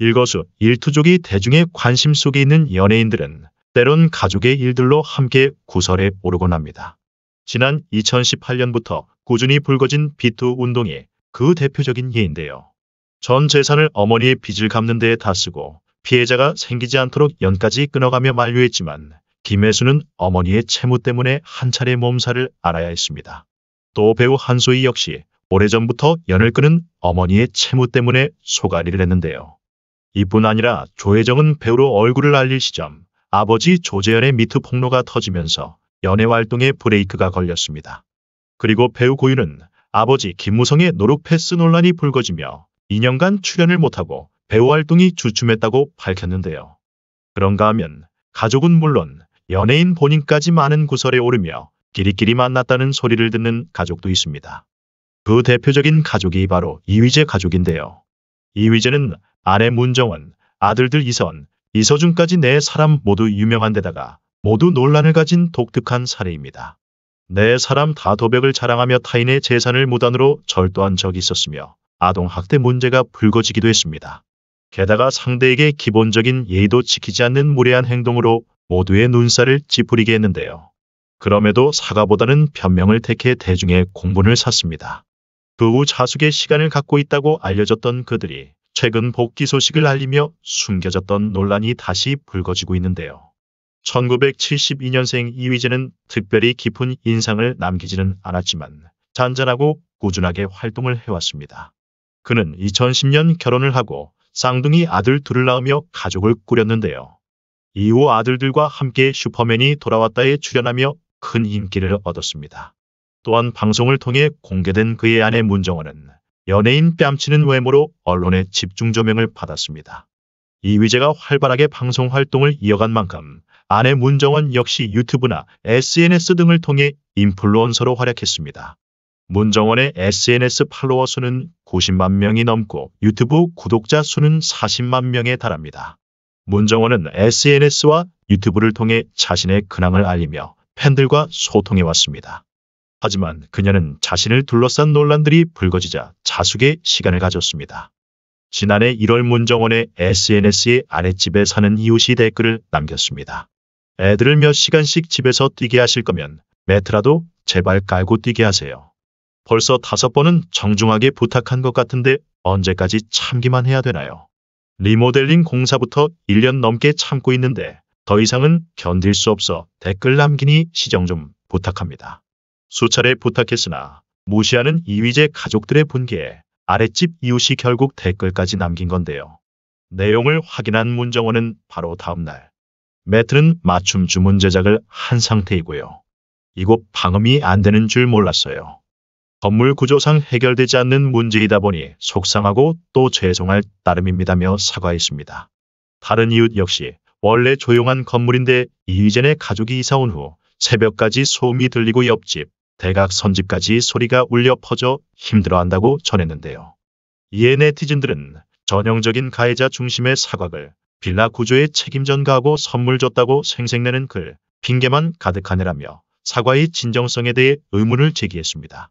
일거수 일투족이 대중의 관심 속에 있는 연예인들은 때론 가족의 일들로 함께 구설에 오르곤 합니다. 지난 2018년부터 꾸준히 불거진 비투 운동이 그 대표적인 예인데요. 전 재산을 어머니의 빚을 갚는 데에 다 쓰고 피해자가 생기지 않도록 연까지 끊어가며 만류했지만 김혜수는 어머니의 채무 때문에 한 차례 몸살을 알아야 했습니다. 또 배우 한소희 역시 오래전부터 연을 끄는 어머니의 채무 때문에 소가리를 했는데요. 이뿐 아니라 조혜정은 배우로 얼굴을 알릴 시점 아버지 조재현의 미투 폭로가 터지면서 연애 활동에 브레이크가 걸렸습니다. 그리고 배우 고윤은 아버지 김무성의 노룩 패스 논란이 불거지며 2년간 출연을 못하고 배우 활동이 주춤했다고 밝혔는데요. 그런가 하면 가족은 물론 연예인 본인까지 많은 구설에 오르며 끼리끼리 만났다는 소리를 듣는 가족도 있습니다. 그 대표적인 가족이 바로 이휘재 가족인데요. 이휘재는 아내 문정원, 아들들 이선, 이서준까지 네 사람 모두 유명한 데다가 모두 논란을 가진 독특한 사례입니다. 네 사람 다 도백을 자랑하며 타인의 재산을 무단으로 절도한 적이 있었으며 아동학대 문제가 불거지기도 했습니다. 게다가 상대에게 기본적인 예의도 지키지 않는 무례한 행동으로 모두의 눈살을 찌푸리게 했는데요. 그럼에도 사과보다는 변명을 택해 대중의 공분을 샀습니다. 그후 자숙의 시간을 갖고 있다고 알려졌던 그들이 최근 복귀 소식을 알리며 숨겨졌던 논란이 다시 불거지고 있는데요. 1972년생 이휘재는 특별히 깊은 인상을 남기지는 않았지만 잔잔하고 꾸준하게 활동을 해왔습니다. 그는 2010년 결혼을 하고 쌍둥이 아들 둘을 낳으며 가족을 꾸렸는데요. 이후 아들들과 함께 슈퍼맨이 돌아왔다에 출연하며 큰 인기를 얻었습니다. 또한 방송을 통해 공개된 그의 아내 문정원은 연예인 뺨치는 외모로 언론의 집중 조명을 받았습니다. 이휘재가 활발하게 방송 활동을 이어간 만큼 아내 문정원 역시 유튜브나 SNS 등을 통해 인플루언서로 활약했습니다. 문정원의 SNS 팔로워 수는 90만 명이 넘고 유튜브 구독자 수는 40만 명에 달합니다. 문정원은 SNS와 유튜브를 통해 자신의 근황을 알리며 팬들과 소통해왔습니다. 하지만 그녀는 자신을 둘러싼 논란들이 불거지자 자숙의 시간을 가졌습니다. 지난해 1월 문정원의 SNS에 아랫집에 사는 이웃이 댓글을 남겼습니다. 애들을 몇 시간씩 집에서 뛰게 하실 거면 매트라도 제발 깔고 뛰게 하세요. 벌써 다섯 번은 정중하게 부탁한 것 같은데 언제까지 참기만 해야 되나요? 리모델링 공사부터 1년 넘게 참고 있는데 더 이상은 견딜 수 없어 댓글 남기니 시정 좀 부탁합니다. 수차례 부탁했으나 무시하는 이휘재 가족들의 분개에 아랫집 이웃이 결국 댓글까지 남긴 건데요. 내용을 확인한 문정원은 바로 다음날 매트는 맞춤 주문 제작을 한 상태이고요. 이곳 방음이 안 되는 줄 몰랐어요. 건물 구조상 해결되지 않는 문제이다 보니 속상하고 또 죄송할 따름입니다며 사과했습니다. 다른 이웃 역시 원래 조용한 건물인데 이휘젠의 가족이 이사 온후 새벽까지 소음이 들리고 옆집, 대각 선집까지 소리가 울려 퍼져 힘들어한다고 전했는데요. 이에 네티즌들은 전형적인 가해자 중심의 사각을 빌라 구조의 책임 전가하고 선물 줬다고 생색내는 글, 핑계만 가득하느라며 사과의 진정성에 대해 의문을 제기했습니다.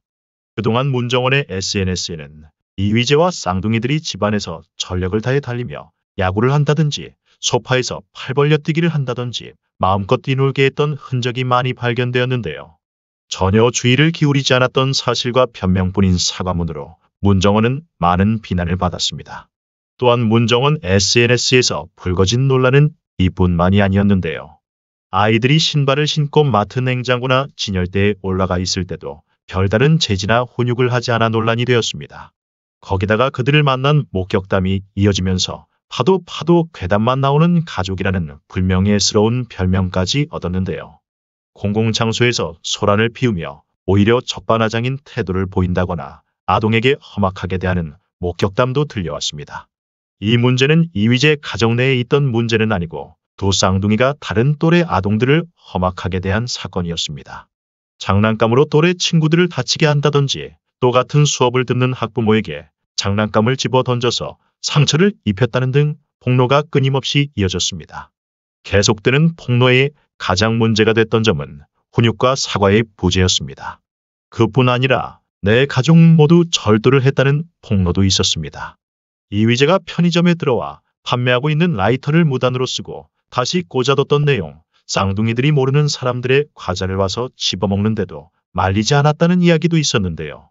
그동안 문정원의 SNS에는 이휘재와 쌍둥이들이 집안에서 전력을 다해 달리며 야구를 한다든지 소파에서 팔벌려뛰기를 한다든지 마음껏 뛰놀게 했던 흔적이 많이 발견되었는데요. 전혀 주의를 기울이지 않았던 사실과 변명뿐인 사과문으로 문정원은 많은 비난을 받았습니다. 또한 문정원 SNS에서 불거진 논란은 이뿐만이 아니었는데요. 아이들이 신발을 신고 마트 냉장고나 진열대에 올라가 있을 때도 별다른 제지나 혼육을 하지 않아 논란이 되었습니다. 거기다가 그들을 만난 목격담이 이어지면서 파도 파도 괴담만 나오는 가족이라는 불명예스러운 별명까지 얻었는데요. 공공장소에서 소란을 피우며 오히려 적반하장인 태도를 보인다거나 아동에게 험악하게 대하는 목격담도 들려왔습니다. 이 문제는 이휘재 가정 내에 있던 문제는 아니고 두 쌍둥이가 다른 또래 아동들을 험악하게 대한 사건이었습니다. 장난감으로 또래 친구들을 다치게 한다든지 또 같은 수업을 듣는 학부모에게 장난감을 집어 던져서 상처를 입혔다는 등 폭로가 끊임없이 이어졌습니다. 계속되는 폭로의 가장 문제가 됐던 점은 훈육과 사과의 부재였습니다. 그뿐 아니라 내 가족 모두 절도를 했다는 폭로도 있었습니다. 이휘재가 편의점에 들어와 판매하고 있는 라이터를 무단으로 쓰고 다시 꽂아뒀던 내용, 쌍둥이들이 모르는 사람들의 과자를 와서 집어먹는데도 말리지 않았다는 이야기도 있었는데요.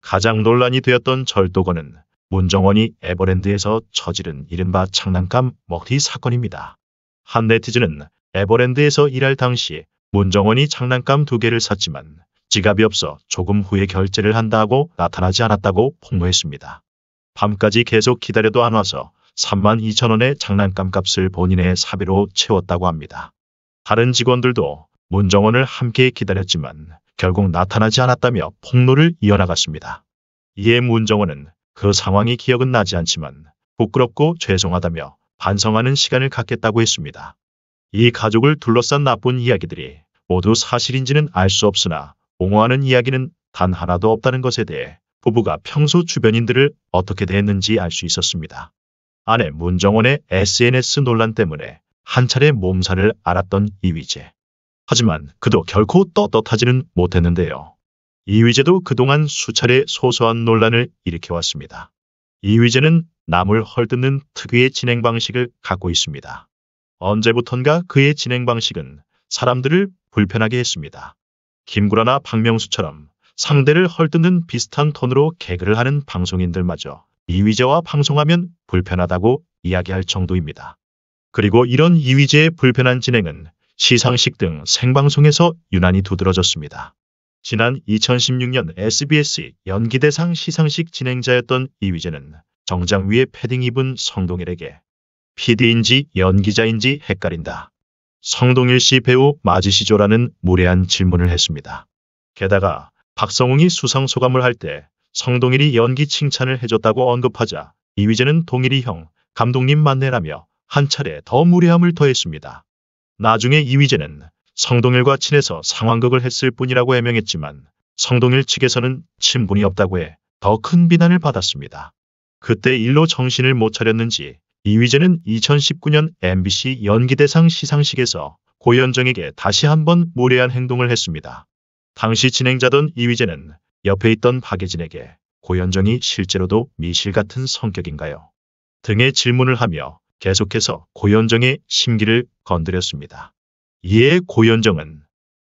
가장 논란이 되었던 절도건은 문정원이 에버랜드에서 저지른 이른바 장난감 먹튀 사건입니다. 한 네티즌은 에버랜드에서 일할 당시 문정원이 장난감 두 개를 샀지만 지갑이 없어 조금 후에 결제를 한다고 나타나지 않았다고 폭로했습니다. 밤까지 계속 기다려도 안 와서 3만 2천 원의 장난감 값을 본인의 사비로 채웠다고 합니다. 다른 직원들도 문정원을 함께 기다렸지만 결국 나타나지 않았다며 폭로를 이어나갔습니다. 이에 문정원은 그 상황이 기억은 나지 않지만 부끄럽고 죄송하다며 반성하는 시간을 갖겠다고 했습니다. 이 가족을 둘러싼 나쁜 이야기들이 모두 사실인지는 알 수 없으나 옹호하는 이야기는 단 하나도 없다는 것에 대해 부부가 평소 주변인들을 어떻게 대했는지 알 수 있었습니다. 아내 문정원의 SNS 논란 때문에 한 차례 몸살을 앓았던 이휘재. 하지만 그도 결코 떳떳하지는 못했는데요. 이휘재도 그동안 수차례 소소한 논란을 일으켜왔습니다. 이휘재는 남을 헐뜯는 특유의 진행 방식을 갖고 있습니다. 언제부턴가 그의 진행 방식은 사람들을 불편하게 했습니다. 김구라나 박명수처럼 상대를 헐뜯는 비슷한 톤으로 개그를 하는 방송인들마저 이휘재와 방송하면 불편하다고 이야기할 정도입니다. 그리고 이런 이휘재의 불편한 진행은 시상식 등 생방송에서 유난히 두드러졌습니다. 지난 2016년 SBS 연기대상 시상식 진행자였던 이휘재는 정장 위에 패딩 입은 성동일에게 PD인지 연기자인지 헷갈린다. 성동일 씨 배우 맞으시죠라는 무례한 질문을 했습니다. 게다가 박성웅이 수상 소감을 할 때 성동일이 연기 칭찬을 해줬다고 언급하자 이휘재는 동일이 형, 감독님 만내라며 한 차례 더 무례함을 더했습니다. 나중에 이휘재는 성동일과 친해서 상황극을 했을 뿐이라고 해명했지만 성동일 측에서는 친분이 없다고 해 더 큰 비난을 받았습니다. 그때 일로 정신을 못 차렸는지 이휘재는 2019년 MBC 연기대상 시상식에서 고현정에게 다시 한번 무례한 행동을 했습니다. 당시 진행자던 이휘재는 옆에 있던 박예진에게 고현정이 실제로도 미실 같은 성격인가요? 등의 질문을 하며 계속해서 고현정의 심기를 건드렸습니다. 이에 고현정은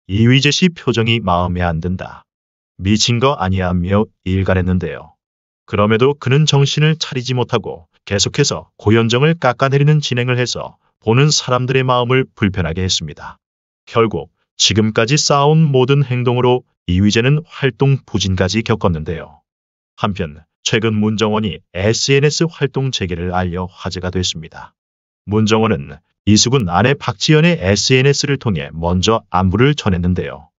이휘재 씨 표정이 마음에 안 든다. 미친 거 아니야 며일갈했는데요 그럼에도 그는 정신을 차리지 못하고 계속해서 고현정을 깎아내리는 진행을 해서 보는 사람들의 마음을 불편하게 했습니다. 결국 지금까지 쌓아온 모든 행동으로 이휘재는 활동 부진까지 겪었는데요. 한편 최근 문정원이 SNS 활동 재개를 알려 화제가 됐습니다. 문정원은 이수근 아내 박지연의 SNS를 통해 먼저 안부를 전했는데요.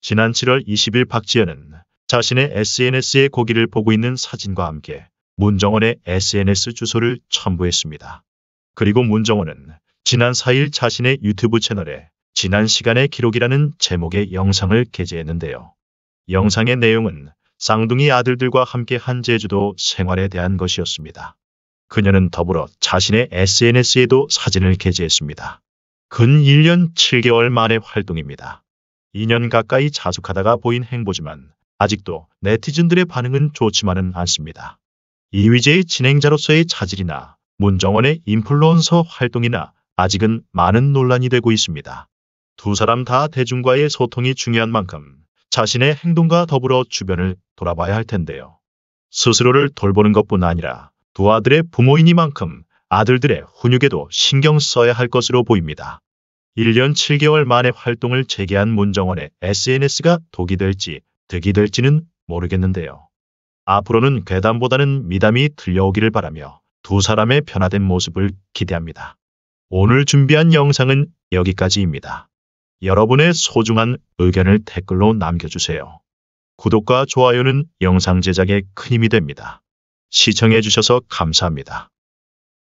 지난 7월 20일 박지연은 자신의 SNS에 고기를 보고 있는 사진과 함께 문정원의 SNS 주소를 첨부했습니다. 그리고 문정원은 지난 4일 자신의 유튜브 채널에 지난 시간의 기록이라는 제목의 영상을 게재했는데요. 영상의 내용은 쌍둥이 아들들과 함께 한 제주도 생활에 대한 것이었습니다. 그녀는 더불어 자신의 SNS에도 사진을 게재했습니다. 근 1년 7개월 만의 활동입니다. 2년 가까이 자숙하다가 보인 행보지만 아직도 네티즌들의 반응은 좋지만은 않습니다. 이휘재의 진행자로서의 자질이나 문정원의 인플루언서 활동이나 아직은 많은 논란이 되고 있습니다. 두 사람 다 대중과의 소통이 중요한 만큼 자신의 행동과 더불어 주변을 돌아봐야 할 텐데요. 스스로를 돌보는 것뿐 아니라 두 아들의 부모이니만큼 아들들의 훈육에도 신경 써야 할 것으로 보입니다. 1년 7개월 만에 활동을 재개한 문정원의 SNS가 독이 될지 득이 될지는 모르겠는데요. 앞으로는 괴담보다는 미담이 들려오기를 바라며 두 사람의 변화된 모습을 기대합니다. 오늘 준비한 영상은 여기까지입니다. 여러분의 소중한 의견을 댓글로 남겨주세요. 구독과 좋아요는 영상 제작에 큰 힘이 됩니다. 시청해주셔서 감사합니다.